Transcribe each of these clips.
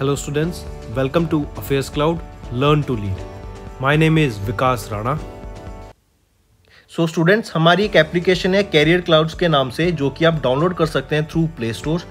Hello students, welcome to Affairs Cloud Learn to Lead. My name is Vikas Rana. So so students हमारी एक application है career clouds के नाम से जो कि आप डाउनलोड कर सकते हैं थ्रू प्ले स्टोर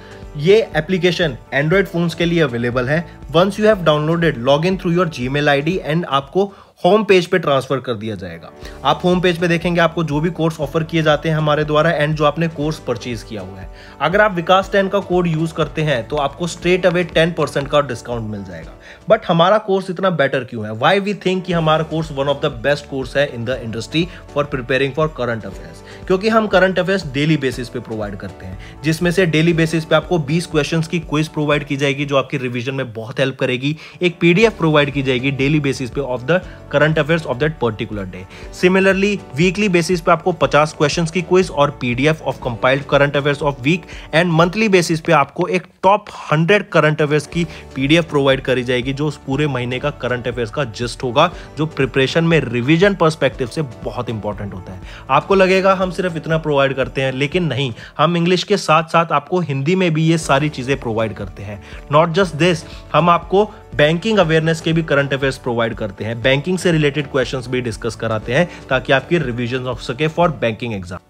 ये एप्लीकेशन एंड्रॉयड फोन्स के लिए अवेलेबल है once you have downloaded log in through your Gmail and आपको होम पेज पे ट्रांसफर कर दिया जाएगा आप होम पेज पे देखेंगे आपको जो भी कोर्स ऑफर किए जाते हैं हमारे द्वारा एंड जो आपने कोर्स परचेज किया हुआ है अगर आप विकास टेन का कोड यूज करते हैं तो आपको स्ट्रेट अवे टेन परसेंट का डिस्काउंट मिल जाएगा बट हमारा कोर्स इतना बेटर क्यों है वाई वी थिंक कि हमारा course one of the best course है in the industry for preparing for current affairs क्योंकि हम करंट अफेयर्स डेली बेसिस पे प्रोवाइड करते हैं जिसमें से डेली बेसिस पे आपको 20 क्वेश्चंस की क्विज प्रोवाइड की जाएगी जो आपकी रिवीजन में बहुत हेल्प करेगी एक पीडीएफ प्रोवाइड की जाएगी डेली बेसिस पे of the current affairs of that particular day similarly weekly basis पे आपको 50 क्वेश्चन की क्विज और PDF of compiled current affairs of week and monthly basis पे आपको एक टॉप हंड्रेड करंट अफेयर्स की पीडीएफ प्रोवाइड करी जाएगी जो उस पूरे महीने का करंट अफेयर्स का जिस्ट होगा जो प्रिपरेशन में रिविजन परस्पेक्टिव से बहुत इंपॉर्टेंट होता है आपको लगेगा हम सिर्फ इतना प्रोवाइड करते हैं लेकिन नहीं हम इंग्लिश के साथ साथ आपको हिंदी में भी ये सारी चीज़ें प्रोवाइड करते हैं नॉट जस्ट दिस हम आपको बैंकिंग अवेयरनेस के भी करंट अफेयर्स प्रोवाइड करते हैं बैंकिंग से रिलेटेड क्वेश्चन भी डिस्कस कराते हैं ताकि आपकी रिविजन हो सके फॉर बैंकिंग एग्जाम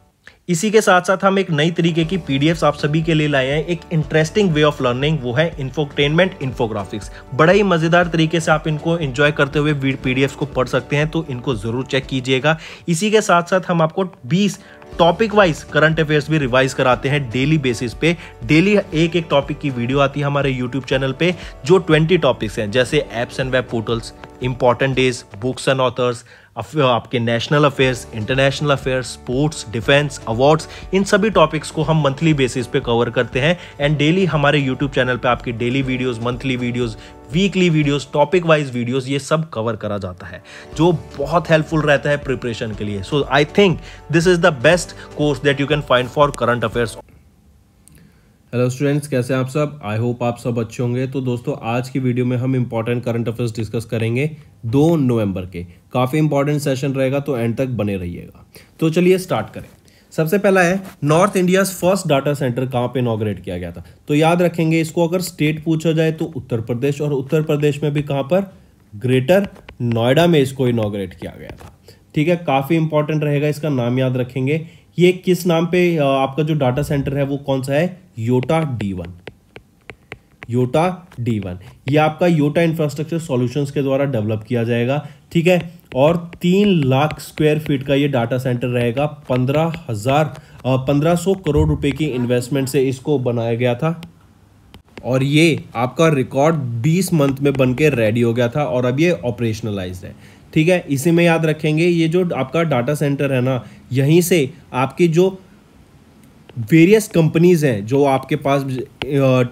इसी के साथ साथ हम एक नई तरीके की पी आप सभी के लिए लाए हैं एक इंटरेस्टिंग वे ऑफ लर्निंग वो है इन्फोटेनमेंट इन्फोग्राफिक्स बड़ा ही मजेदार तरीके से आप इनको एंजॉय करते हुए पी को पढ़ सकते हैं तो इनको जरूर चेक कीजिएगा इसी के साथ साथ हम आपको 20 टॉपिक वाइज करंट अफेयर्स भी रिवाइज कराते हैं डेली बेसिस पे डेली एक एक टॉपिक की वीडियो आती है हमारे यूट्यूब चैनल पे जो 20 टॉपिक्स हैं जैसे apps and web portals important days books and authors आपके national affairs international affairs sports defence awards इन सभी टॉपिक्स को हम मंथली बेसिस पे कवर करते हैं एंड डेली हमारे यूट्यूब चैनल पे आपकी daily videos monthly videos weekly videos topic wise videos ये सब कवर करा जाता है जो बहुत हेल्पफुल रहता है प्रिपरेशन के लिए so I think this is the best course that you can find for current affairs hello students कैसे हैं आप सब आई होप आप सब अच्छे होंगे तो दोस्तों आज की वीडियो में हम इंपॉर्टेंट करंट अफेयर्स डिस्कस करेंगे दो नवंबर के काफ़ी इंपॉर्टेंट सेशन रहेगा तो एंड तक बने रहिएगा तो चलिए स्टार्ट करें सबसे पहला है north India first data centre कहाँ पे इनाग्रेट किया गया था तो याद रखेंगे इसको अगर स्टेट पूछा जाए तो उत्तर प्रदेश और उत्तर प्रदेश में भी कहाँ पर ग्रेटर नोएडा में इसको इनाग्रेट किया गया था ठीक है काफ़ी इंपॉर्टेंट रहेगा इसका नाम याद रखेंगे ये किस नाम पे आपका जो डाटा सेंटर है वो कौन सा है Yotta D one Yotta D one ये आपका योटा इंफ्रास्ट्रक्चर सॉल्यूशंस के द्वारा डेवलप किया जाएगा ठीक है और तीन लाख स्क्वायर फीट का ये डाटा सेंटर रहेगा पंद्रह हज़ार पंद्रह सौ करोड़ रुपए की इन्वेस्टमेंट से इसको बनाया गया था और ये आपका रिकॉर्ड 20 मंथ में बन रेडी हो गया था और अब ये ऑपरेशनलाइज है ठीक है इसी में याद रखेंगे ये जो आपका डाटा सेंटर है ना यहीं से आपकी जो वेरियस कंपनीज़ हैं जो आपके पास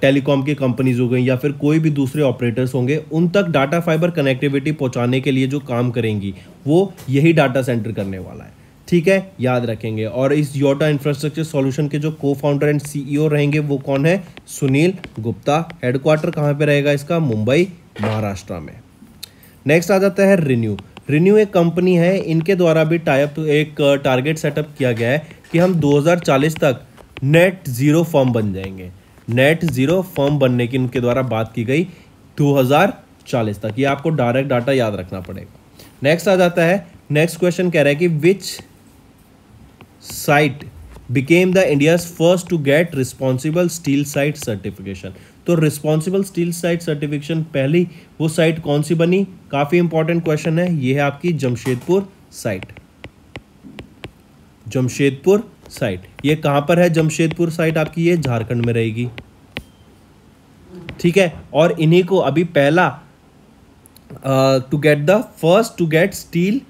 टेलीकॉम की कंपनीज हो गई या फिर कोई भी दूसरे ऑपरेटर्स होंगे उन तक डाटा फाइबर कनेक्टिविटी पहुंचाने के लिए जो काम करेंगी वो यही डाटा सेंटर करने वाला है ठीक है याद रखेंगे और इस योटा इंफ्रास्ट्रक्चर सॉल्यूशन के जो को फाउंडर एंड सीईओ रहेंगे वो कौन है सुनील गुप्ता हेडक्वार्टर कहाँ पे रहेगा इसका मुंबई महाराष्ट्र में नेक्स्ट आ जाता है रिन्यू रिन्यू एक कंपनी है इनके द्वारा भी टाइप एक टारगेट सेटअप किया गया है कि हम 2040 तक नेट ज़ीरो फॉर्म बन जाएंगे नेट ज़ीरो फॉर्म बनने की उनके द्वारा बात की गई 2040 तक ये आपको डायरेक्ट डाटा याद रखना पड़ेगा नेक्स्ट आ जाता है नेक्स्ट क्वेश्चन कह रहा है कि which site became the India first to get responsible steel site certification तो रिस्पॉन्सिबल स्टील साइट सर्टिफिकेशन पहली वो साइट कौन सी बनी काफ़ी इंपॉर्टेंट क्वेश्चन है ये है आपकी जमशेदपुर साइट जमशेदपुर साइट ये कहाँ पर है जमशेदपुर साइट आपकी ये झारखंड में रहेगी ठीक है और इन्हीं को अभी पहला to get the first to get steel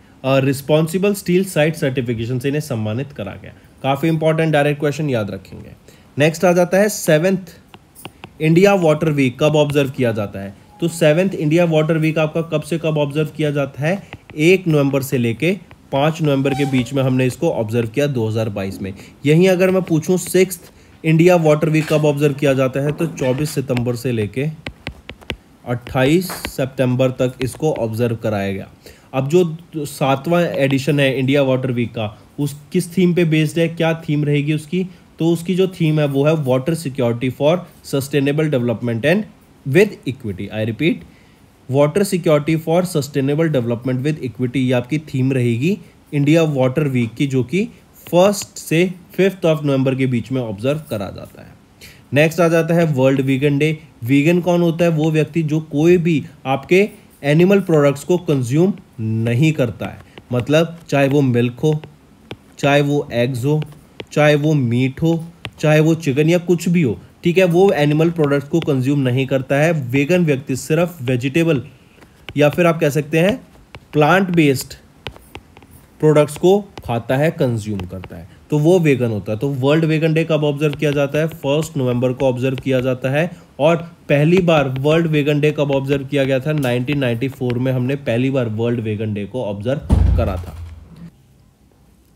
responsible steel site certification से इन्हें सम्मानित करा गया काफ़ी इंपॉर्टेंट डायरेक्ट क्वेश्चन याद रखेंगे नेक्स्ट आ जाता है सेवेंथ इंडिया वाटर वीक कब ऑब्जर्व किया जाता है तो सेवेंथ इंडिया वाटर वीक आपका कब से कब ऑब्जर्व किया जाता है एक नवंबर से लेके पाँच नवंबर के बीच में हमने इसको ऑब्जर्व किया 2022 में यहीं अगर मैं पूछूं सिक्स इंडिया वाटर वीक कब ऑब्जर्व किया जाता है तो 24 सितंबर से लेके 28 सितंबर तक इसको ऑब्जर्व कराया गया अब जो सातवां एडिशन है इंडिया वाटर वीक का उस किस थीम पे बेस्ड है क्या थीम रहेगी उसकी तो उसकी जो थीम है वो है water security for sustainable development and with equity I repeat water security for sustainable development with equity ये आपकी थीम रहेगी इंडिया वाटर वीक की जो कि फर्स्ट से फिफ्थ ऑफ नवंबर के बीच में ऑब्जर्व करा जाता है नेक्स्ट आ जाता है वर्ल्ड वीगन डे वीगन कौन होता है वो व्यक्ति जो कोई भी आपके एनिमल प्रोडक्ट्स को कंज्यूम नहीं करता है मतलब चाहे वो मिल्क हो चाहे वो एग्स हो चाहे वो मीट हो चाहे वो चिकन या कुछ भी हो ठीक है वो एनिमल प्रोडक्ट्स को कंज्यूम नहीं करता है वेगन व्यक्ति सिर्फ वेजिटेबल या फिर आप कह सकते हैं प्लांट बेस्ड प्रोडक्ट्स को खाता है कंज्यूम करता है तो वो वेगन होता है तो वर्ल्ड वेगन डे कब ऑब्जर्व किया जाता है फर्स्ट नवंबर को ऑब्जर्व किया जाता है और पहली बार वर्ल्ड वेगन डे कब ऑब्जर्व किया गया था 1994 में हमने पहली बार वर्ल्ड वेगन डे को ऑब्जर्व करा था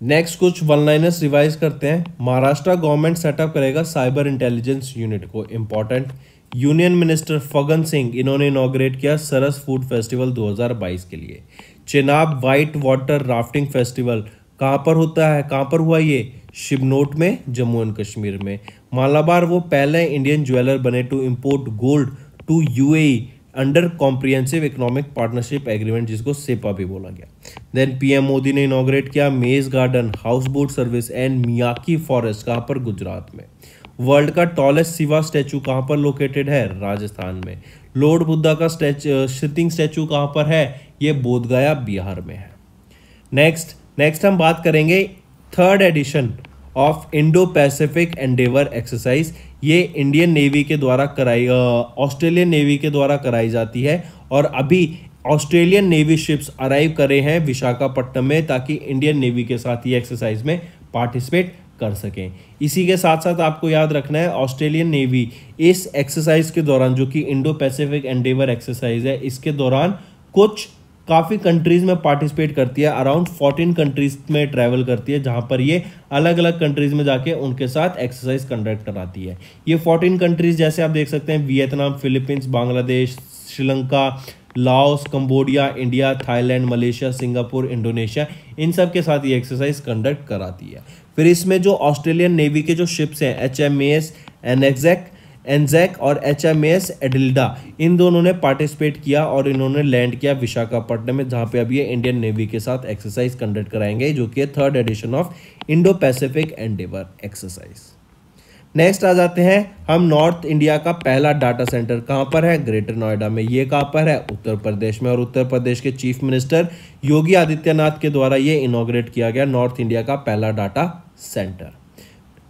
नेक्स्ट कुछ वन लाइनर्स रिवाइज करते हैं महाराष्ट्र गवर्नमेंट सेटअप करेगा साइबर इंटेलिजेंस यूनिट को important union minister Faggan Singh इन्होंने इनोग्रेट किया सरस फूड फेस्टिवल 2022 के लिए Chenab white water rafting festival कहाँ पर होता है कहाँ पर हुआ ये शिबनोट में जम्मू एंड कश्मीर में मालाबार वो पहले इंडियन ज्वेलर बने to import gold to U under comprehensive economic partnership agreement जिसको सेपा भी बोला गया देन पीएम मोदी ने इनोग्रेट किया maze garden house boat service and Miyawaki forest कहाँ पर गुजरात में वर्ल्ड का टॉलेस्ट शिवा स्टैचू कहाँ पर लोकेटेड है राजस्थान में लॉर्ड बुद्धा का सिटिंग स्टैचू कहाँ पर है ये बोधगया बिहार में है नेक्स्ट नेक्स्ट हम बात करेंगे third edition of Indo Pacific endeavour exercise ये इंडियन नेवी के द्वारा कराई ऑस्ट्रेलियन नेवी के द्वारा कराई जाती है और अभी ऑस्ट्रेलियन नेवी शिप्स अराइव करे हैं विशाखापट्टनम में ताकि इंडियन नेवी के साथ ये एक्सरसाइज में पार्टिसिपेट कर सकें इसी के साथ साथ आपको याद रखना है ऑस्ट्रेलियन नेवी इस एक्सरसाइज के दौरान जो कि इंडो पैसिफिक एंडेवर एक्सरसाइज है इसके दौरान कुछ काफ़ी कंट्रीज़ में पार्टिसिपेट करती है अराउंड फोर्टीन कंट्रीज में ट्रैवल करती है जहां पर ये अलग अलग कंट्रीज़ में जाके उनके साथ एक्सरसाइज कंडक्ट कराती है ये फोर्टीन कंट्रीज़ जैसे आप देख सकते हैं Vietnam Philippines Bangladesh Sri Lanka Laos Cambodia India Thailand Malaysia Singapore Indonesia इन सब के साथ ये एक्सरसाइज कंडक्ट कराती है फिर इसमें जो ऑस्ट्रेलियन नेवी के जो शिप्स हैं H M S Anzac Anzac और एच एम एस एडिल्डा इन दोनों ने पार्टिसिपेट किया और इन्होंने लैंड किया विशाखापट्टनम में जहाँ पे अब ये इंडियन नेवी के साथ एक्सरसाइज कंडक्ट कराएंगे जो कि third edition of Indo Pacific endeavour exercise next आ जाते हैं हम नॉर्थ इंडिया का पहला डाटा सेंटर कहाँ पर है ग्रेटर नोएडा में ये कहाँ पर है उत्तर प्रदेश में और उत्तर प्रदेश के चीफ मिनिस्टर योगी आदित्यनाथ के द्वारा ये इनोग्रेट किया गया नॉर्थ इंडिया का पहला डाटा सेंटर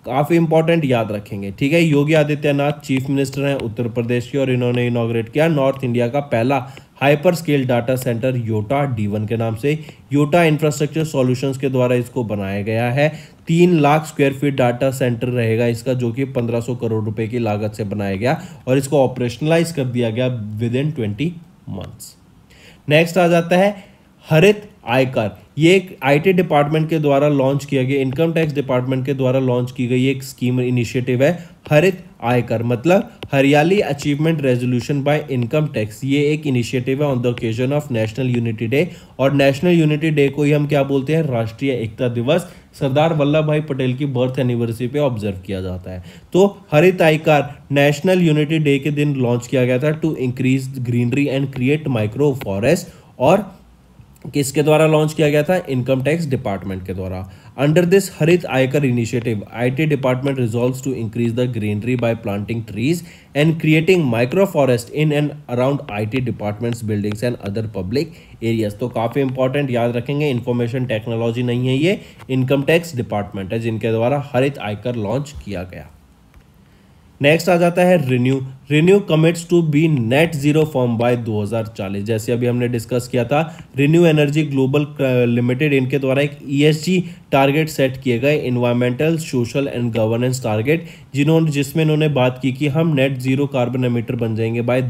काफ़ी इंपॉर्टेंट याद रखेंगे ठीक है योगी आदित्यनाथ चीफ मिनिस्टर हैं उत्तर प्रदेश के और इन्होंने इनोग्रेट किया नॉर्थ इंडिया का पहला hyper scale data centre Yotta D के नाम से योटा इंफ्रास्ट्रक्चर सॉल्यूशंस के द्वारा इसको बनाया गया है तीन lakh square feet data centre रहेगा इसका जो कि 1500 करोड़ रुपए की लागत से बनाया गया और इसको ऑपरेशनलाइज कर दिया गया within twenty months next आ जाता है हरित आयकर ये एक आईटी डिपार्टमेंट के द्वारा लॉन्च किया गया इनकम टैक्स डिपार्टमेंट के द्वारा लॉन्च की गई एक स्कीम इनिशिएटिव है हरित आयकर मतलब Hariyali achievement resolution by income tax ये एक इनिशिएटिव है on the occasion of national unity day और नेशनल यूनिटी डे को ही हम क्या बोलते हैं राष्ट्रीय एकता दिवस सरदार वल्लभ भाई पटेल की बर्थ एनिवर्सरी पे ऑब्जर्व किया जाता है तो हरित आयकार नेशनल यूनिटी डे के दिन लॉन्च किया गया था to increase greenery and create micro forest और किसके द्वारा लॉन्च किया गया था इनकम टैक्स डिपार्टमेंट के द्वारा Under this Harit Aikar initiative, IT department resolves to increase the greenery by planting trees and creating microforest in and around IT departments buildings and other public areas. तो काफ़ी important याद रखेंगे information technology नहीं है ये income tax department है जिनके द्वारा हरित आयकर लॉन्च किया गया नेक्स्ट आ जाता है ReNew ReNew commits to be net zero form by 2040 जैसे अभी हमने डिस्कस किया था रिन्यू एनर्जी ग्लोबल लिमिटेड इनके द्वारा एक ईएसजी टारगेट सेट किए गए environmental social and governance target जिन्होंने जिसमें इन्होंने बात की कि हम नेट जीरो कार्बन एमिटर बन जाएंगे बाय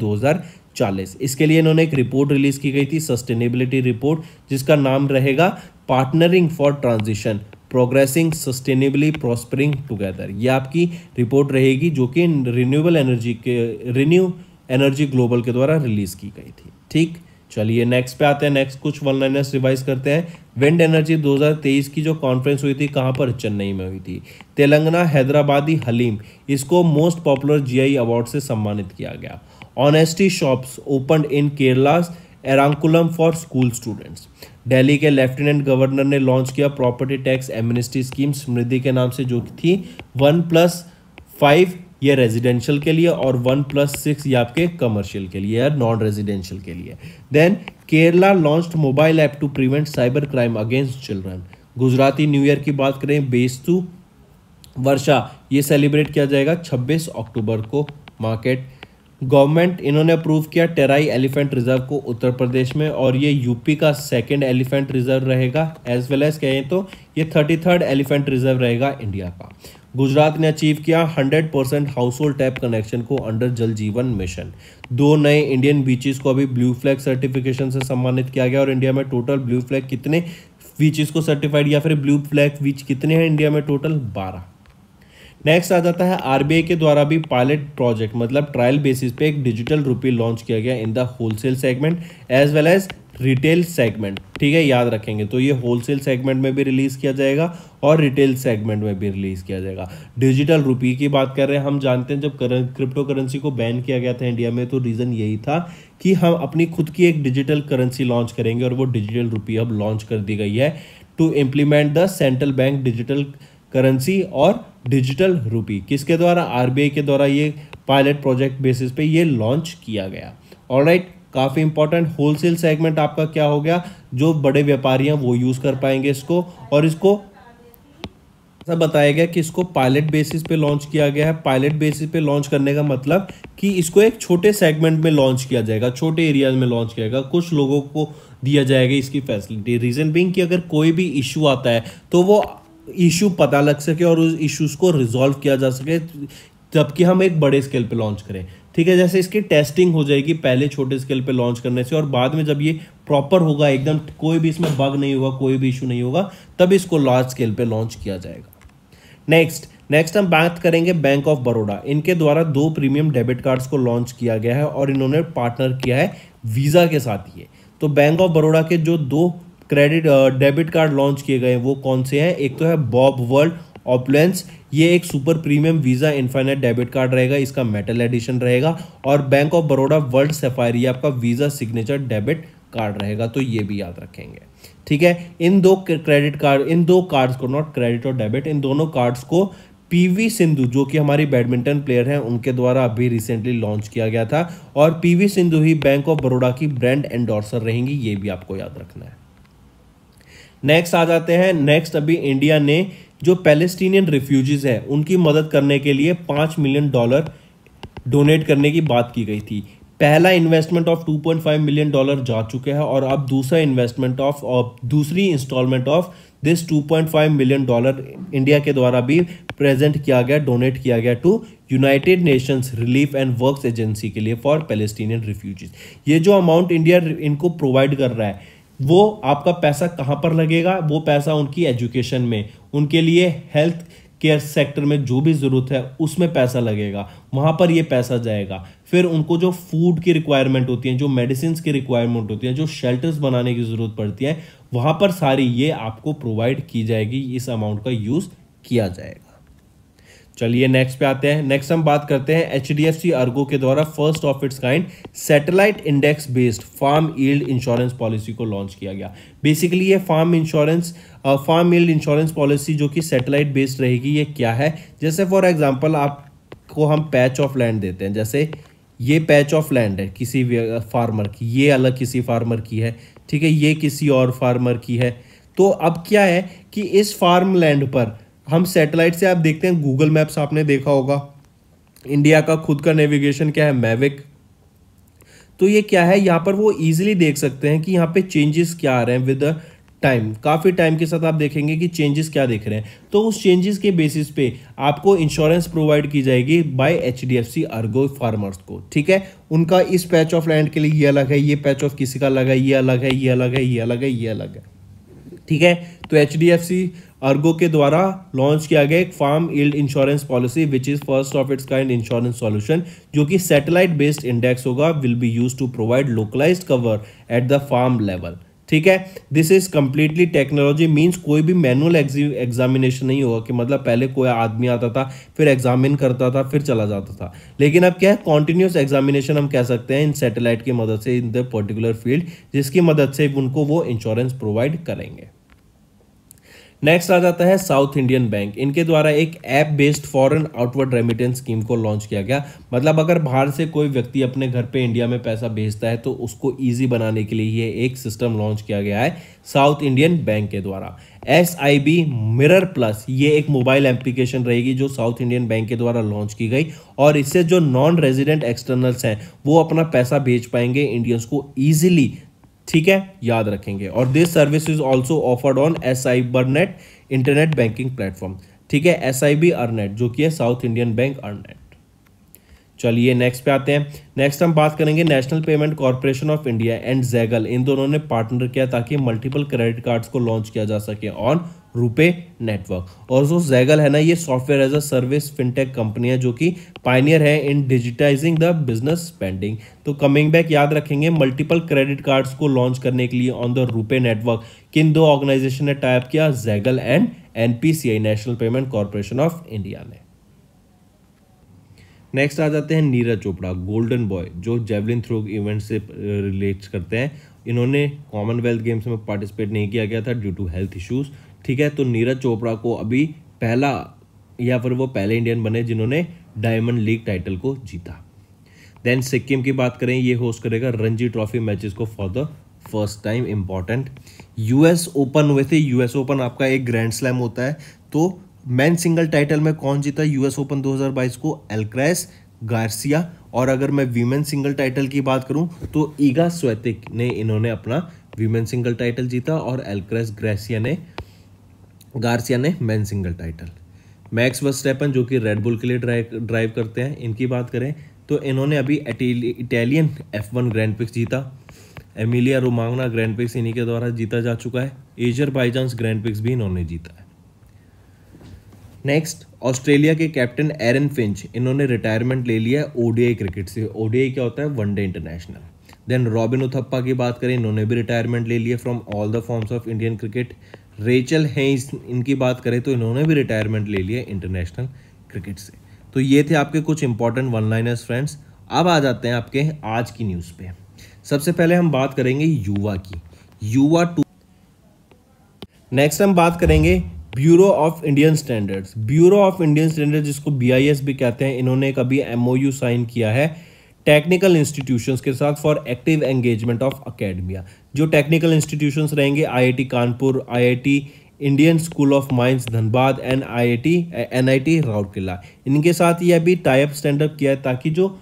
चालीस इसके लिए इन्होंने एक रिपोर्ट रिलीज की गई थी सस्टेनेबिलिटी रिपोर्ट जिसका नाम रहेगा partnering for transition progressing sustainably prospering together ये आपकी रिपोर्ट रहेगी जो कि रिन्यूएबल एनर्जी के रिन्यू एनर्जी ग्लोबल के द्वारा रिलीज की गई थी ठीक चलिए नेक्स्ट पे आते हैं नेक्स्ट कुछ वन लाइनर्स रिवाइज करते हैं विंड एनर्जी 2023 की जो कॉन्फ्रेंस हुई थी कहाँ पर चेन्नई में हुई थी तेलंगाना हैदराबादी हलीम इसको मोस्ट पॉपुलर जीआई अवार्ड से सम्मानित किया गया honesty shops open in Kerala's Ernakulam for school students Delhi के लेफ्टिनेंट गवर्नर ने लॉन्च किया property tax amnesty scheme Samriddhi के नाम से जो थी वन प्लस फाइव ये रेजिडेंशियल के लिए और वन प्लस सिक्स ये आपके कमर्शियल के लिए या नॉन रेजिडेंशियल के लिए then Kerala launch mobile app to prevent cyber crime against children Gujarati new year की बात करें बेस्तु वर्षा ये सेलिब्रेट किया जाएगा 26 अक्टूबर को मार्केट गवर्नमेंट इन्होंने अप्रूव किया टेराई एलिफेंट रिजर्व को उत्तर प्रदेश में और ये यूपी का सेकंड एलिफेंट रिजर्व रहेगा एज वेल एज कहें तो ये थर्टी थर्ड एलिफेंट रिजर्व रहेगा इंडिया का गुजरात ने अचीव किया 100 percent household tap connection को अंडर जल जीवन मिशन दो नए इंडियन बीचेस को अभी ब्लू फ्लैग सर्टिफिकेशन से सम्मानित किया गया और इंडिया में टोटल ब्लू फ्लैग कितने बीचेस को सर्टिफाइड या फिर ब्लू फ्लैग बीच कितने हैं इंडिया में टोटल बारह नेक्स्ट आ जाता है आरबीआई के द्वारा भी पायलट प्रोजेक्ट मतलब ट्रायल बेसिस पे एक डिजिटल रूपी लॉन्च किया गया in the wholesale segment as well as retail segment ठीक है याद रखेंगे तो ये होलसेल सेगमेंट में भी रिलीज़ किया जाएगा और रिटेल सेगमेंट में भी रिलीज़ किया जाएगा डिजिटल रुपी की बात कर रहे हैं हम जानते हैं जब करन, क्रिप्टो करेंसी को बैन किया गया था इंडिया में तो रीज़न यही था कि हम अपनी खुद की एक डिजिटल करेंसी लॉन्च करेंगे और वो डिजिटल रुपी अब लॉन्च कर दी गई है to implement the central bank digital currency और डिजिटल रूपी किसके द्वारा आर के द्वारा ये पायलट प्रोजेक्ट बेसिस पे ये लॉन्च किया गया और राइट काफ़ी इंपॉर्टेंट होलसेल सेगमेंट आपका क्या हो गया जो बड़े व्यापारी हैं वो यूज़ कर पाएंगे इसको और इसको सब बताया गया कि इसको पायलट बेसिस पे लॉन्च किया गया है पायलट बेसिस पे लॉन्च करने का मतलब कि इसको एक छोटे सेगमेंट में लॉन्च किया जाएगा छोटे एरियाज में लॉन्च किया जाएगा कुछ लोगों को दिया जाएगा इसकी फैसिलिटी रीज़न बिंग कि अगर कोई भी इशू आता है तो वो इशू पता लग सके और उस इश्यूज़ को रिजॉल्व किया जा सके जबकि हम एक बड़े स्केल पे लॉन्च करें ठीक है जैसे इसकी टेस्टिंग हो जाएगी पहले छोटे स्केल पे लॉन्च करने से और बाद में जब ये प्रॉपर होगा एकदम कोई भी इसमें बग नहीं होगा कोई भी इशू नहीं होगा तब इसको लार्ज स्केल पे लॉन्च किया जाएगा नेक्स्ट नेक्स्ट हम बात करेंगे बैंक ऑफ बड़ोड़ा इनके द्वारा दो प्रीमियम डेबिट कार्ड्स को लॉन्च किया गया है और इन्होंने पार्टनर किया है वीज़ा के साथ ये तो बैंक ऑफ बड़ोड़ा के जो दो क्रेडिट डेबिट कार्ड लॉन्च किए गए हैं वो कौन से हैं एक तो है बॉब वर्ल्ड ऑपलेंस ये एक super premium visa infinite debit card रहेगा इसका मेटल एडिशन रहेगा और bank of Baroda world sapphire ये आपका वीज़ा सिग्नेचर डेबिट कार्ड रहेगा तो ये भी याद रखेंगे ठीक है इन दो क्रेडिट कार्ड इन दो कार्ड्स को नॉट क्रेडिट और डेबिट इन दोनों कार्ड्स को पीवी सिंधु जो कि हमारी बैडमिंटन प्लेयर हैं उनके द्वारा अभी रिसेंटली लॉन्च किया गया था और पीवी सिंधु ही बैंक ऑफ बड़ोडा की ब्रांड एंडोर्सर रहेंगी ये भी आपको याद रखना है नेक्स्ट आ जाते हैं नेक्स्ट अभी इंडिया ने जो पैलेस्टीनियन रिफ्यूजीज हैं उनकी मदद करने के लिए पाँच मिलियन डॉलर डोनेट करने की बात की गई थी पहला इन्वेस्टमेंट ऑफ 2.5 मिलियन डॉलर जा चुके हैं और अब दूसरा इन्वेस्टमेंट ऑफ दूसरी instalment of this 2.5 million dollar India के द्वारा भी प्रेजेंट किया गया डोनेट किया गया to United Nations relief and works agency के लिए फॉर पैलेस्टीनियन रिफ्यूजीज ये जो अमाउंट इंडिया इनको प्रोवाइड कर रहा है वो आपका पैसा कहाँ पर लगेगा वो पैसा उनकी एजुकेशन में उनके लिए हेल्थ केयर सेक्टर में जो भी ज़रूरत है उसमें पैसा लगेगा वहाँ पर ये पैसा जाएगा फिर उनको जो फूड की रिक्वायरमेंट होती है जो मेडिसिन की रिक्वायरमेंट होती है जो शेल्टर्स बनाने की ज़रूरत पड़ती है वहाँ पर सारी ये आपको प्रोवाइड की जाएगी इस अमाउंट का यूज़ किया जाएगा चलिए नेक्स्ट पे आते हैं नेक्स्ट हम बात करते हैं H D F C Ergo के द्वारा first of its kind satellite index based farm yield insurance policy को लॉन्च किया गया बेसिकली ये farm insurance farm yield insurance policy जो कि सैटेलाइट बेस्ड रहेगी ये क्या है जैसे फॉर एग्जाम्पल आपको हम पैच ऑफ लैंड देते हैं जैसे ये पैच ऑफ लैंड है किसी फार्मर की ये अलग किसी फार्मर की है ठीक है ये किसी और फार्मर की है तो अब क्या है कि इस फार्म लैंड पर हम सैटेलाइट से आप देखते हैं गूगल मैप्स आपने देखा होगा इंडिया का खुद का नेविगेशन क्या है मैविक तो ये क्या है यहाँ पर वो इजीली देख सकते हैं कि यहाँ पे चेंजेस क्या आ रहे हैं विद टाइम काफ़ी टाइम के साथ आप देखेंगे कि चेंजेस क्या देख रहे हैं तो उस चेंजेस के बेसिस पे आपको इंश्योरेंस प्रोवाइड की जाएगी by H D F C Ergo farmers को ठीक है उनका इस पैच ऑफ लैंड के लिए ये अलग है ये पैच ऑफ किसी का अलग है ये अलग है ये अलग है ये अलग है ये अलग है ठीक है तो H D F C Ergo के द्वारा लॉन्च किया गया एक farm yield insurance policy which is first of its kind insurance solution जो कि सैटेलाइट बेस्ड इंडेक्स होगा will be use to provide localised cover at the farm level ठीक है this is completely technology means कोई भी manual examination नहीं होगा कि मतलब पहले कोई आदमी आता था फिर एग्जामिन करता था फिर चला जाता था लेकिन अब क्या है कॉन्टिन्यूस एग्जामिनेशन हम कह सकते हैं इन सैटेलाइट की मदद से इन द पर्टिकुलर फील्ड जिसकी मदद से उनको वो इंश्योरेंस प्रोवाइड करेंगे नेक्स्ट आ जाता है साउथ इंडियन बैंक इनके द्वारा एक app based foreign outward remittance scheme को लॉन्च किया गया मतलब अगर बाहर से कोई व्यक्ति अपने घर पे इंडिया में पैसा भेजता है तो उसको इजी बनाने के लिए ये एक सिस्टम लॉन्च किया गया है साउथ इंडियन बैंक के द्वारा S I B mirror plus ये एक मोबाइल एप्लीकेशन रहेगी जो साउथ इंडियन बैंक के द्वारा लॉन्च की गई और इससे जो नॉन रेजिडेंट एक्सटर्नल्स हैं वो अपना पैसा भेज पाएंगे इंडियंस को ईजिली ठीक है याद रखेंगे और this service is also offered on S I bernet internet banking platform ठीक है एस आई बी अर्नेट जो कि है साउथ इंडियन बैंक अर्नेट चलिए नेक्स्ट पे आते हैं नेक्स्ट हम बात करेंगे National Payment Corporation of India and Zaggle इन दोनों ने पार्टनर किया ताकि मल्टीपल क्रेडिट कार्ड्स को लॉन्च किया जा सके ऑन रुपे नेटवर्क और जो जैगल है ना ये software as a service fintech company है जो कि पाइनियर है in digitising the business spending तो कमिंग बैक याद रखेंगे मल्टीपल क्रेडिट कार्ड्स को लॉन्च करने के लिए ऑन द रुपे नेटवर्क किन दो ऑर्गेनाइजेशन ने टाइप किया Zaggle and NPCI National Payment Corporation of India ने नेक्स्ट आ जाते हैं नीरज चोपड़ा गोल्डन बॉय जो जेवलिन थ्रो इवेंट से रिलेट करते हैं इन्होंने कॉमनवेल्थ गेम्स में पार्टिसिपेट नहीं किया गया था ड्यू टू हेल्थ इश्यूज़ ठीक है तो नीरज चोपड़ा को अभी पहला या फिर वो पहले इंडियन बने जिन्होंने डायमंड लीग टाइटल को जीता देन सिक्किम की बात करें ये होस्ट करेगा रणजी ट्रॉफी मैचेस को for the first time important US Open हुए थे यूएस ओपन आपका एक ग्रैंड स्लैम होता है तो मैन सिंगल टाइटल में कौन जीता यूएस ओपन 2022 को एलक्रेस गार्सिया और अगर मैं वीमेन सिंगल टाइटल की बात करूं तो ईगा स्वेतिक ने इन्होंने अपना वीमेन सिंगल टाइटल जीता और एलक्रेस ग्रेसिया ने गार्सिया ने man single title Max Verstappen जो कि रेडबुल के लिए ड्राइव ड्राइव करते हैं इनकी बात करें तो इन्होंने अभी Italian F one grand prix जीता एमिलिया रोमांगना ग्रैंड पिक्स इन्हीं के द्वारा जीता जा चुका है एजर बाईजांस ग्रैंड पिक्स भी इन्होंने जीता है नेक्स्ट ऑस्ट्रेलिया के कैप्टन एरन फिंच इन्होंने रिटायरमेंट ले लिया है ओडीआई क्रिकेट से ओडीआई क्या होता है one day international then Robin Uthappa की बात करें इन्होंने भी रिटायरमेंट ले लिया from all the forms of Indian cricket रेचल हैं इस इनकी बात करें तो इन्होंने भी रिटायरमेंट ले लिया इंटरनेशनल क्रिकेट से तो ये थे आपके कुछ इंपॉर्टेंट वन लाइनर्स फ्रेंड्स अब आ जाते हैं आपके आज की न्यूज़ पे सबसे पहले हम बात करेंगे युवा की युवा टू नेक्स्ट हम बात करेंगे bureau of Indian standards bureau of Indian standard जिसको बी भी कहते हैं इन्होंने कभी एम साइन किया है टेक्निकल इंस्टीट्यूशंस के साथ for active engagement of academia जो टेक्निकल इंस्टीट्यूशंस रहेंगे IIT Kanpur IIT Indian school of mines Dhanbad and IIT NIT Rourkela इनके साथ ये अभी टाइप स्टैंड अप किया है ताकि जो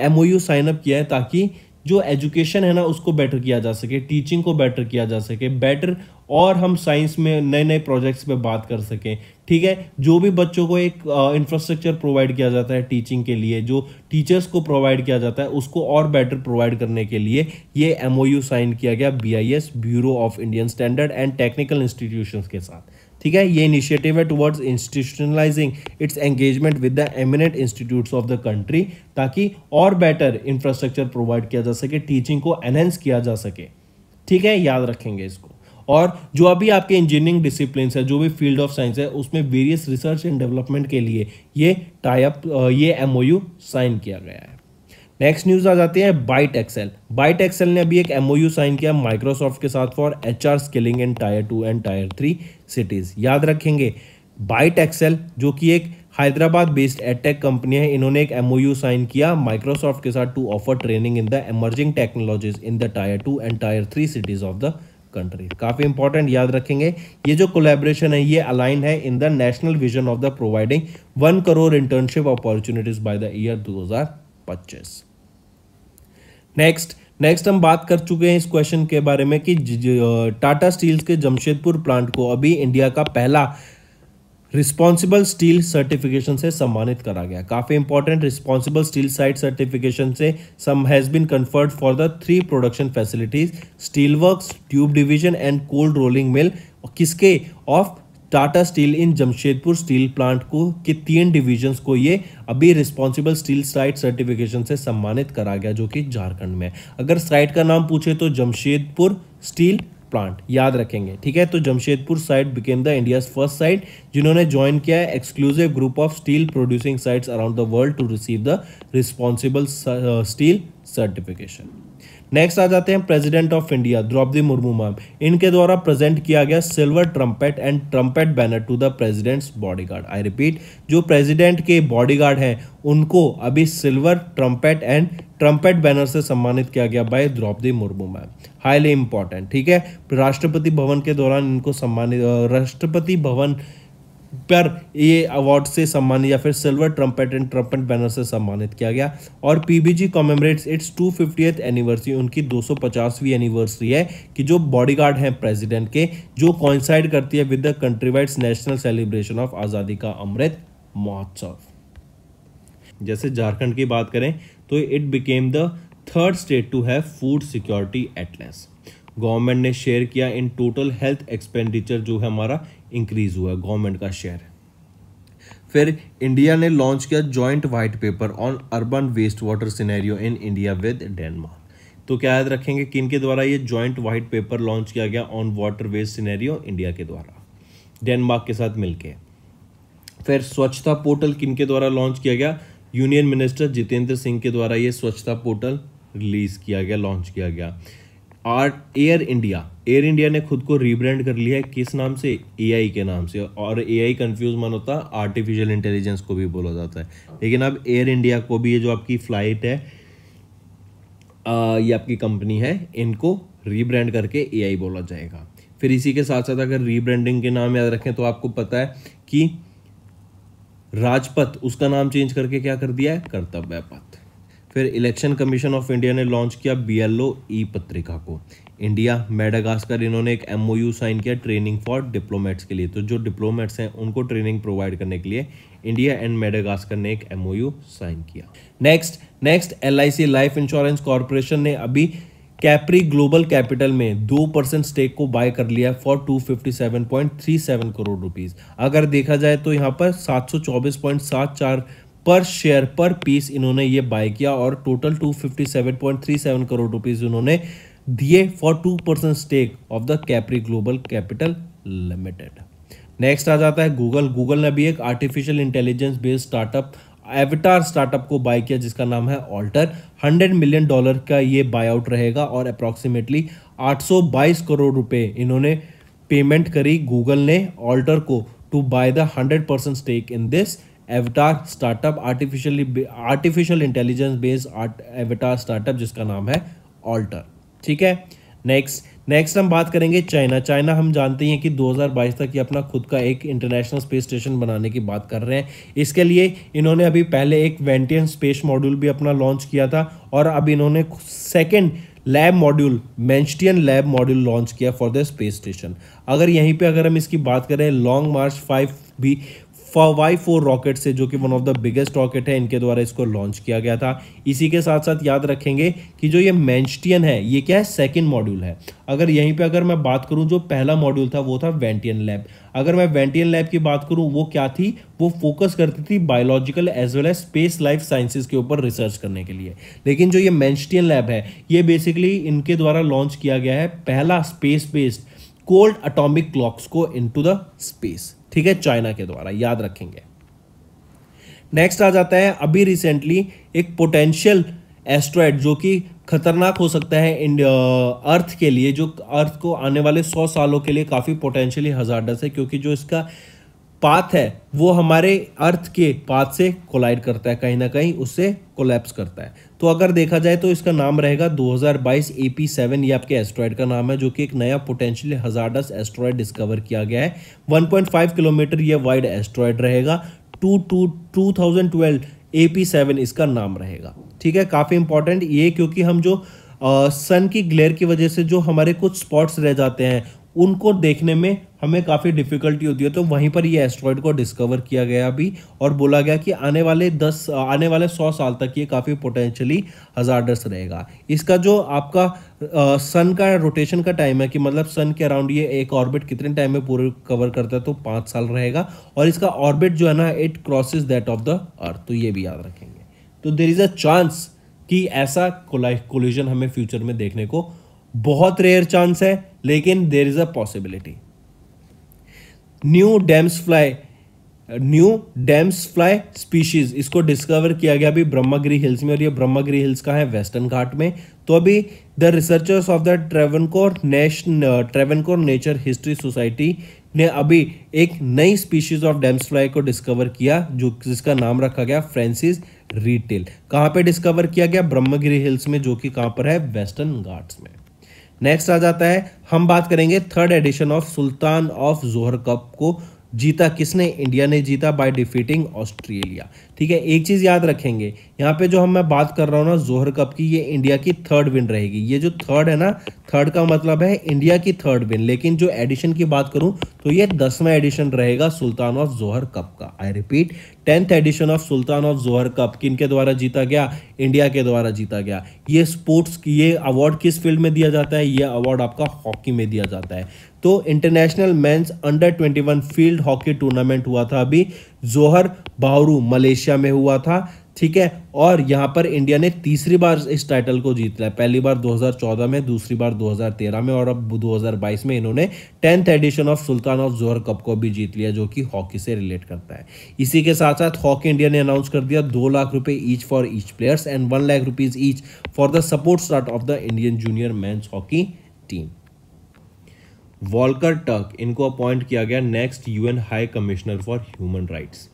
M O U sign up किया है ताकि जो एजुकेशन है ना उसको बेटर किया जा सके टीचिंग को बेटर किया जा सके बेटर और हम साइंस में नए नए प्रोजेक्ट्स पे बात कर सकें ठीक है जो भी बच्चों को एक इंफ्रास्ट्रक्चर प्रोवाइड किया जाता है टीचिंग के लिए जो टीचर्स को प्रोवाइड किया जाता है उसको और बेटर प्रोवाइड करने के लिए ये एमओयू साइन किया गया BIS bureau of Indian standard and technical institutions के साथ ठीक है ये इनिशिएटिव है towards institutionalising its engagement with the eminent institutes of the country ताकि और बेटर इंफ्रास्ट्रक्चर प्रोवाइड किया जा सके टीचिंग को एनहेंस किया जा सके ठीक है याद रखेंगे इसको और जो अभी आपके इंजीनियरिंग डिसिप्लिन है जो भी फील्ड ऑफ साइंस है उसमें वेरियस रिसर्च एंड डेवलपमेंट के लिए ये टाइप ये एमओयू साइन किया गया है नेक्स्ट न्यूज़ आ जाती है बाइट एक्सेल बाइट एक्सेल ने अभी एक एमओयू साइन किया माइक्रोसॉफ्ट के साथ for H R skilling in tier two and tier three cities याद रखेंगे बाइट एक्सेल जो कि एक हैदराबाद बेस्ड एटेक कंपनी है इन्होंने एक एमओयू साइन किया माइक्रोसॉफ्ट के साथ to offer training in the emerging technologies in the tier two and tier three cities of the country काफ़ी इंपॉर्टेंट याद रखेंगे ये जो कोलेब्रेशन है ये अलाइन है in the national vision of the providing one crore internship opportunities by the year दो पच्चीस नेक्स्ट नेक्स्ट हम बात कर चुके हैं इस क्वेश्चन के बारे में कि टाटा स्टील्स के जमशेदपुर प्लांट को अभी इंडिया का पहला रिस्पॉन्सिबल स्टील सर्टिफिकेशन से सम्मानित करा गया काफ़ी important responsible steel site certification से some has been conferred for the three production facilities steel work tube division and cold rolling mill किसके of Tata steel in Jamshedpur steel plant को के तीन डिविजन्स को ये अभी रिस्पॉन्सिबल स्टील साइट सर्टिफिकेशन से सम्मानित करा गया जो कि झारखंड में अगर साइट का नाम पूछे तो जमशेदपुर स्टील प्लांट याद रखेंगे ठीक है तो Jamshedpur site became the India first site जिन्होंने ज्वाइन किया है exclusive group of steel producing sites around the world to receive the responsible steel certification next आ जाते हैं President of India Droupadi Murmu ma'am इनके द्वारा प्रेजेंट किया गया silver trumpet and trumpet banner to the presidents bodyguard I repeat जो President के bodyguard हैं उनको अभी silver trumpet and trumpet banner से सम्मानित किया गया by Droupadi Murmu ma'am highly important ठीक है राष्ट्रपति भवन के दौरान इनको सम्मानित राष्ट्रपति भवन पर ये अवार्ड से सम्मानित या फिर silver trumpet and trumpet banner से सम्मानित किया गया और PBG commemorates its two fiftieth anniversary उनकी 250वीं एनिवर्सरी है कि जो बॉडीगार्ड हैं प्रेसिडेंट के जो कॉइंसाइड करती है with the country wides national celebration of Azadi ka अमृत महोत्सव जैसे झारखंड की बात करें तो it became the third state to have food security atlas government ने शेयर किया इन टोटल हेल्थ एक्सपेंडिचर जो है हमारा इंक्रीज हुआ है गवर्नमेंट का शेयर फिर इंडिया ने लॉन्च किया joint white paper on urban waste water scenario in India with Denmark तो क्या याद रखेंगे किन के द्वारा ये जॉइंट वाइट पेपर लॉन्च किया गया on water waste scenario India के द्वारा डेनमार्क के साथ मिलके फिर स्वच्छता पोर्टल किन के द्वारा लॉन्च किया गया यूनियन मिनिस्टर जितेंद्र सिंह के द्वारा ये स्वच्छता पोर्टल रिलीज किया गया लॉन्च किया गया art air India air India ने खुद को रीब्रांड कर लिया है किस नाम से एआई के नाम से और एआई कंफ्यूज मन होता है आर्टिफिशियल इंटेलिजेंस को भी बोला जाता है लेकिन अब एयर इंडिया को भी ये जो आपकी फ्लाइट है आ, ये आपकी कंपनी है इनको रीब्रांड करके एआई बोला जाएगा फिर इसी के साथ साथ अगर रीब्रांडिंग के नाम याद रखें तो आपको पता है कि राजपथ उसका नाम चेंज करके क्या कर दिया है कर्तव्य पथ फिर इलेक्शन कमीशन ऑफ इंडिया ने लॉन्च किया B L O E Patrika को इंडिया मेडागास्कर इन्होंने एक एम ओ यू साइन किया ट्रेनिंग फॉर डिप्लोमेट्स के लिए तो जो डिप्लोमेट्स हैं उनको ट्रेनिंग प्रोवाइड करने के लिए इंडिया एंड मेडागास्कर ने एक एम ओ यू साइन किया next next L I C life insurance corporation ने अभी कैप्री ग्लोबल कैपिटल में दो परसेंट स्टेक को बाय कर लिया है for two fifty seven point three seven crore rupees अगर देखा जाए तो यहाँ पर सात सौ चौबीस पॉइंट सात चार पर शेयर पर पीस इन्होंने ये बाय किया और टोटल 257.37 करोड़ रुपीस इन्होंने दिए for two percent stake of the Capri global capital limited next आ जाता है गूगल गूगल ने भी एक artificial intelligence based startup avatar startup को बाय किया जिसका नाम है ऑल्टर 100 मिलियन डॉलर का ये बायआउट रहेगा और अप्रॉक्सीमेटली 822 करोड़ रुपए इन्होंने पेमेंट करी गूगल ने ऑल्टर को to buy the 100 percent stake in this avatar startup artificially artificial intelligence based avatar startup जिसका नाम है ऑल्टर ठीक है नेक्स्ट नेक्स्ट हम बात करेंगे चाइना चाइना हम जानते हैं कि 2022 तक ये अपना खुद का एक इंटरनेशनल स्पेस स्टेशन बनाने की बात कर रहे हैं इसके लिए इन्होंने अभी पहले एक वेंटियन स्पेस मॉड्यूल भी अपना लॉन्च किया था और अब इन्होंने second lab module Mengtian lab module launch किया फॉर द स्पेस स्टेशन अगर यहीं पे अगर हम इसकी बात करें लॉन्ग मार्च फाइव भी वाई फोर रॉकेट से जो कि one of the biggest rocket है इनके द्वारा इसको लॉन्च किया गया था इसी के साथ साथ याद रखेंगे कि जो ये मैंस्टियन है ये क्या है सेकेंड मॉड्यूल है अगर यहीं पे अगर मैं बात करूं जो पहला मॉड्यूल था वो था वेंटियन लैब अगर मैं वेंटियन लैब की बात करूं वो क्या थी वो फोकस करती थी biological as well as space life sciences के ऊपर रिसर्च करने के लिए लेकिन जो ये मैंस्टियन लैब है ये बेसिकली इनके द्वारा लॉन्च किया गया है पहला space based cold atomic clocks को इन द स्पेस ठीक है चाइना के द्वारा याद रखेंगे नेक्स्ट आ जाता है अभी रिसेंटली एक पोटेंशियल एस्ट्रॉयड जो कि खतरनाक हो सकता है इंडिया अर्थ के लिए जो अर्थ को आने वाले सौ सालों के लिए काफ़ी पोटेंशियली हजारडस है क्योंकि जो इसका पाथ है वो हमारे अर्थ के पाथ से कोलाइड करता है कहीं ना कहीं उससे कोलैप्स करता है तो अगर देखा जाए तो इसका नाम रहेगा 2022 AP7 ये आपके एस्ट्रॉयड का नाम है जो कि एक नया पोटेंशियली हजारडस एस्ट्रॉयड डिस्कवर किया गया है 1.5 किलोमीटर ये वाइड एस्ट्रॉयड रहेगा टू टू टू थाउजेंड इसका नाम रहेगा ठीक है काफ़ी इंपॉर्टेंट ये क्योंकि हम जो सन की ग्लेयर की वजह से जो हमारे कुछ स्पॉट्स रह जाते हैं उनको देखने में हमें काफ़ी डिफ़िकल्टी होती है तो वहीं पर ये एस्ट्रॉयड को डिस्कवर किया गया अभी और बोला गया कि आने वाले दस आने वाले सौ साल तक ये काफ़ी पोटेंशियली हज़ार्डस रहेगा इसका जो आपका आ, सन का रोटेशन का टाइम है कि मतलब सन के अराउंड ये एक ऑर्बिट कितने टाइम में पूरे कवर करता है तो पाँच साल रहेगा और इसका ऑर्बिट जो है ना it crosses that of the earth तो ये भी याद रखेंगे तो देर इज़ अ चांस कि ऐसा कोलिजन हमें फ्यूचर में देखने को बहुत रेयर चांस है लेकिन there is a possibility new damselfly new damselfly species इसको डिस्कवर किया गया अभी ब्रह्मगिरी हिल्स में और ये ब्रह्मगिरी हिल्स का है वेस्टर्न घाट में तो अभी the researchers of the nation Travancore nature history society ने अभी एक नई स्पीशीज ऑफ डैम्स फ्लाई को डिस्कवर किया जो जिसका नाम रखा गया फ्रांसिस रिटेल कहाँ पे डिस्कवर किया गया ब्रह्मगिरी हिल्स में जो कि कहाँ पर है वेस्टर्न घाट्स में नेक्स्ट आ जाता है हम बात करेंगे third edition of Sultan of Johor cup को जीता किसने इंडिया ने जीता बाय डिफीटिंग ऑस्ट्रेलिया ठीक है एक चीज़ याद रखेंगे यहाँ पे जो हम मैं बात कर रहा हूँ ना जोहर कप की ये इंडिया की थर्ड विन रहेगी ये जो थर्ड है ना थर्ड का मतलब है इंडिया की थर्ड विन लेकिन जो एडिशन की बात करूँ तो ये दसवां एडिशन रहेगा सुल्तान ऑफ जोहर कप का I repeat tenth edition of Sultan of Johor cup किन के द्वारा जीता गया इंडिया के द्वारा जीता गया ये स्पोर्ट्स ये अवार्ड किस फील्ड में दिया जाता है ये अवार्ड आपका हॉकी में दिया जाता है तो international mens under 21 field hockey tournament हुआ था अभी जोहर बाहरू मलेशिया में हुआ था ठीक है और यहाँ पर इंडिया ने तीसरी बार इस टाइटल को जीत लिया पहली बार 2014 में दूसरी बार 2013 में और अब 2022 में इन्होंने tenth edition of Sultan of Johor cup को भी जीत लिया जो कि हॉकी से रिलेट करता है इसी के साथ साथ हॉकी इंडिया ने अनाउंस कर दिया दो लाख रुपए each for each players and one lakh rupees each for the support start of the Indian junior मैं हॉकी टीम वॉलकर टक इनको अपॉइंट किया गया next UN high commissioner for human rights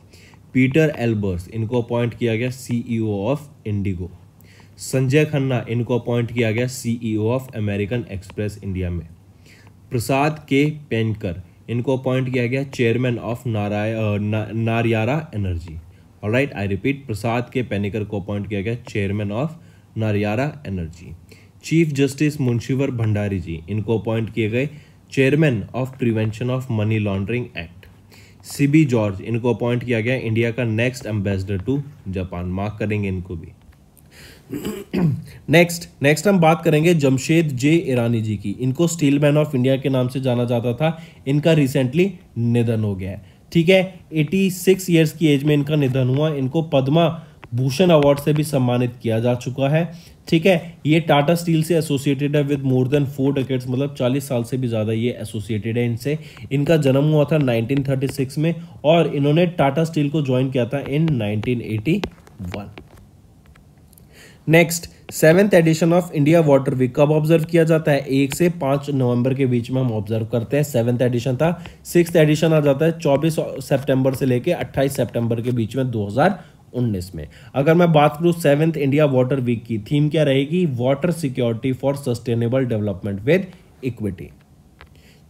Pieter Elbers इनको appoint किया गया CEO of IndiGo Sanjay Khanna इनको appoint किया गया CEO of American Express India में प्रसाद के पेनकर इनको अपॉइंट किया गया चेयरमैन ऑफ नारायण नारियारा एनर्जी और right I repeat Prasad K Panicker को अपॉइंट किया गया chairman of Nayara energy chief justice Munishwar Bhandari ji इनको अपॉइंट किए गए chairman of prevention of money laundering act CB George इनको अपॉइंट किया गया इंडिया का next ambassador to Japan mark करेंगे इनको भी नेक्स्ट नेक्स्ट हम बात करेंगे जमशेद जे ईरानी जी की इनको स्टील मैन ऑफ इंडिया के नाम से जाना जाता था इनका रिसेंटली निधन हो गया है ठीक है 86 इयर्स की एज में इनका निधन हुआ इनको पद्मा भूषण अवार्ड से भी सम्मानित किया जा चुका है ठीक है ये टाटा स्टील से एसोसिएटेड है with more than four decades मतलब 40 साल से भी ज़्यादा ये एसोसिएटेड है इनसे इनका जन्म हुआ था 1936 में और इन्होंने टाटा स्टील को ज्वाइन किया था in 1981 next seventh edition of India water week कब ऑब्जर्व किया जाता है एक से पाँच नवंबर के बीच में हम ऑब्जर्व करते हैं सेवेंथ एडिशन था सिक्स एडिशन आ जाता है चौबीस सेप्टेंबर से लेकर अट्ठाईस सेप्टेंबर के बीच में दो 2019 में अगर मैं बात करूँ सेवेंथ इंडिया वाटर वीक की थीम क्या रहेगी water security for sustainable development with equity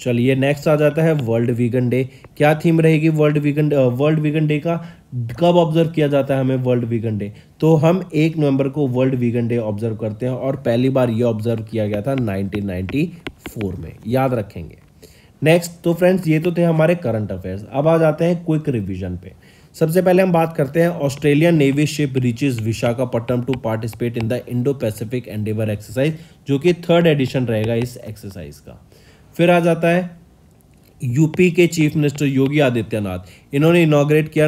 चलिए नेक्स्ट आ जाता है वर्ल्ड वीगन डे क्या थीम रहेगी world vegan world vegan day का कब ऑब्जर्व किया जाता है हमें वर्ल्ड वीगन डे तो हम एक नवंबर को वर्ल्ड वीगन डे ऑब्जर्व करते हैं और पहली बार ये ऑब्जर्व किया गया था 1994 में याद रखेंगे नेक्स्ट तो फ्रेंड्स ये तो थे हमारे करंट अफेयर्स अब आ जाते हैं क्विक रिविजन पर सबसे पहले हम बात करते हैं Australian navy ship reaches Visakhapatnam to participate in the Indo Pacific endeavour exercise जो कि थर्ड एडिशन रहेगा इस एक्सरसाइज का फिर आ जाता है यूपी के चीफ मिनिस्टर योगी आदित्यनाथ इन्होंने इनाग्रेट किया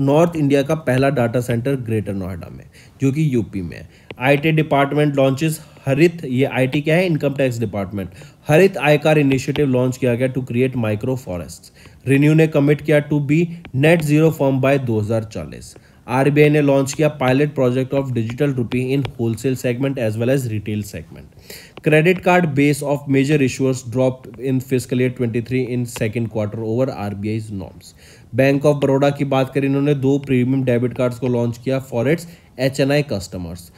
नॉर्थ इंडिया का पहला डाटा सेंटर ग्रेटर नोएडा में जो कि यूपी में आई आईटी डिपार्टमेंट लॉन्चेस हरित ये आईटी क्या है इनकम टैक्स डिपार्टमेंट हरित आयकर इनिशिएटिव लॉन्च किया गया to create micro forest ReNew ने कमिट किया to be net zero form by 2040 RBI ने लॉन्च किया pilot project of digital rupee in wholesale segment as well as retail segment credit card base of major issuers drop in physical year 23 in second quarter over RBI norms bank of Baroda की बात करें इन्होंने दो premium debit cards को launch किया for its H customers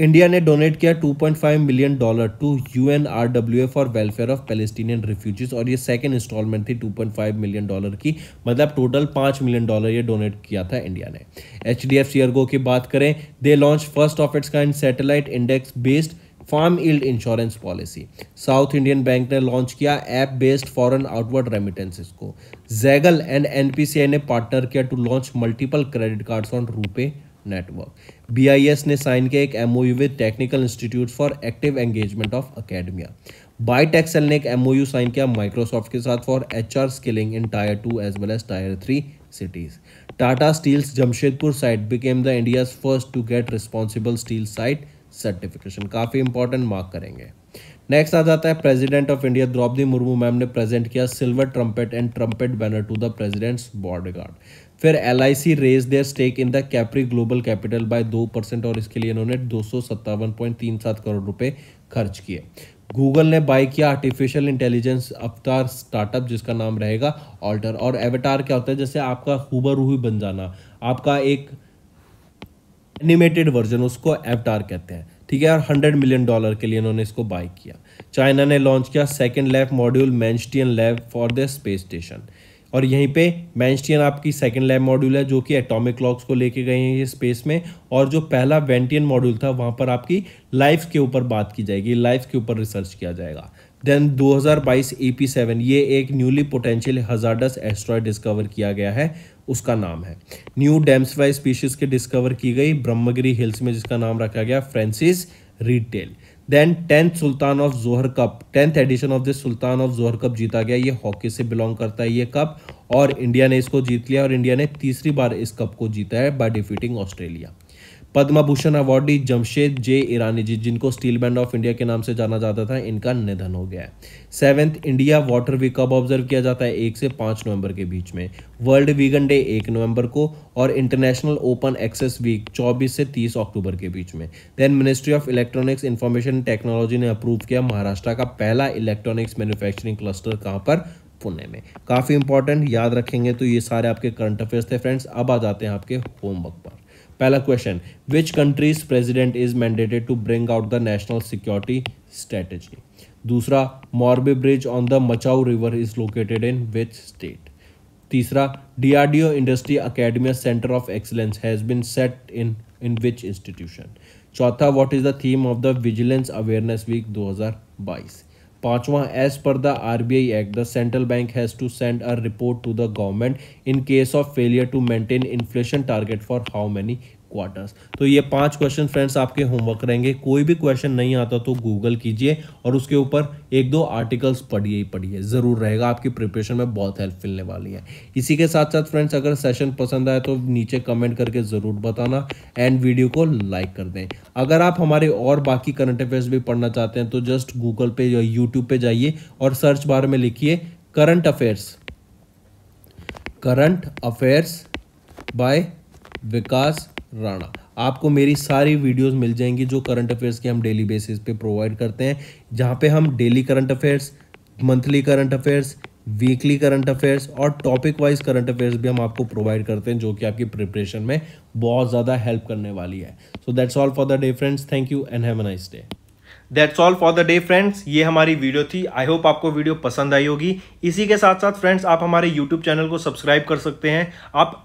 India ने donate किया 2.5 million dollar to U N R W A for welfare of Palestinian refugees और ये सेकेंड इंस्टॉलमेंट थी 2.5 मिलियन डॉलर की मतलब टोटल 5 मिलियन डॉलर ये डोनेट किया था इंडिया ने एच डी एफ सी की बात करें they launch first of its kind satellite index based farm yield insurance policy South Indian bank ने लॉन्च किया app based foreign outward remittances को जैगल एंड एनपीसीआई ने पार्टनर किया to launch multiple credit cards on RuPay network B ने sign किया एक MOU with technical institute for active engagement of academia बायोटेक्सल ने एक एम साइन किया माइक्रोसॉफ्ट के साथ for HR skilling in tier two as well as tier three cities Tata steel's Jamshedpur site became the India's first to get responsible steel site certification काफ़ी important mark करेंगे next आ जाता है president of India Droupadi Murmu ma'am ने present किया silver trumpet and trumpet banner to the presidents bodyguard फिर L I C raise their stake in the Capri global capital by दो percent और इसके लिए इन्होंने दो सौ सत्तावन पॉइंट तीन सात करोड़ रुपए खर्च किए गूगल ने बाय किया आर्टिफिशियल इंटेलिजेंस अवतार स्टार्टअप जिसका नाम रहेगा ऑल्टर और एवेटार क्या होता है जैसे आपका हुबर हुई बन जाना आपका एक एनिमेटेड वर्जन उसको एवटार कहते हैं ठीक है और हंड्रेड मिलियन डॉलर के लिए इन्होंने इसको बाय किया चाइना ने लॉन्च किया second lab module Mengtian lab for the space station और यहीं पे मैंस्टियन आपकी सेकेंड लैब मॉड्यूल है जो कि एटॉमिक क्लॉक्स को लेके गए हैं ये स्पेस में और जो पहला वेंटियन मॉड्यूल था वहाँ पर आपकी लाइफ के ऊपर बात की जाएगी लाइफ के ऊपर रिसर्च किया जाएगा देन 2022 एपी सेवन ये एक newly potential hazardous asteroid discover किया गया है उसका नाम है न्यू डेम्सवाई स्पीशीज के डिस्कवर की गई ब्रह्मगिरी हिल्स में जिसका नाम रखा गया फ्रांसिस रिटेल then tenth Sultan of Johor cup tenth edition of this Sultan of Johor cup जीता गया ये हॉकी से बिलोंग करता है ये कप और इंडिया ने इसको जीत लिया और इंडिया ने तीसरी बार इस कप को जीता है by defeating Australia Padma Bhushan awardee Jamshed J Irani ji जिनको स्टील बैंड ऑफ इंडिया के नाम से जाना जाता था इनका निधन हो गया है सेवेंथ इंडिया वाटर वीक कब ऑब्जर्व किया जाता है एक से पाँच नवंबर के बीच में वर्ल्ड वीगन डे एक नवंबर को और इंटरनेशनल ओपन एक्सेस वीक 24 से 30 अक्टूबर के बीच में then ministry of electronics information technology ने अप्रूव किया महाराष्ट्र का पहला इलेक्ट्रॉनिक्स मैन्युफैक्चरिंग क्लस्टर कहाँ पर पुणे में काफ़ी इंपॉर्टेंट याद रखेंगे तो ये सारे आपके करंट अफेयर्स थे फ्रेंड्स अब आ जाते हैं आपके होमवर्क पर पहला question which countries president is mandated to bring out the national security strategy दूसरा Morbi bridge on the Machchhu river is located in which state तीसरा DRDO industry academia centre of excellence has been set in in which institution चौथा what is the theme of the vigilance awareness week 2022 पांचवा as per the RBI act the central bank has to send a report to the government in case of failure to maintain inflation target for how many quarters तो ये पांच question friends आपके homework रहेंगे कोई भी question नहीं आता तो गूगल कीजिए और उसके ऊपर एक दो आर्टिकल्स पढ़िए ही पढ़िए ज़रूर रहेगा आपकी प्रिपरेशन में बहुत हेल्प मिलने वाली है इसी के साथ साथ फ्रेंड्स अगर सेशन पसंद आए तो नीचे कमेंट करके ज़रूर बताना एंड वीडियो को लाइक कर दें अगर आप हमारे और बाकी करंट अफेयर्स भी पढ़ना चाहते हैं तो जस्ट गूगल पे या यूट्यूब पे जाइए और सर्च बार में लिखिए current affairs current affairs by Vikas Rana आपको मेरी सारी वीडियोस मिल जाएंगी जो करंट अफेयर्स के हम डेली बेसिस पे प्रोवाइड करते हैं जहाँ पे हम daily current affairs monthly current affairs weekly current affairs और टॉपिक वाइज करंट अफेयर्स भी हम आपको प्रोवाइड करते हैं जो कि आपकी प्रिपरेशन में बहुत ज़्यादा हेल्प करने वाली है so that's all for the day friends thank you and have nice day that's all for the day friends ये हमारी वीडियो थी आई होप आपको वीडियो पसंद आई होगी इसी के साथ साथ फ्रेंड्स आप हमारे यूट्यूब चैनल को सब्सक्राइब कर सकते हैं आप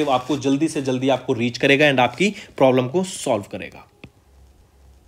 आपको जल्दी से जल्दी आपको रीच करेगा एंड आपकी प्रॉब्लम को सॉल्व करेगा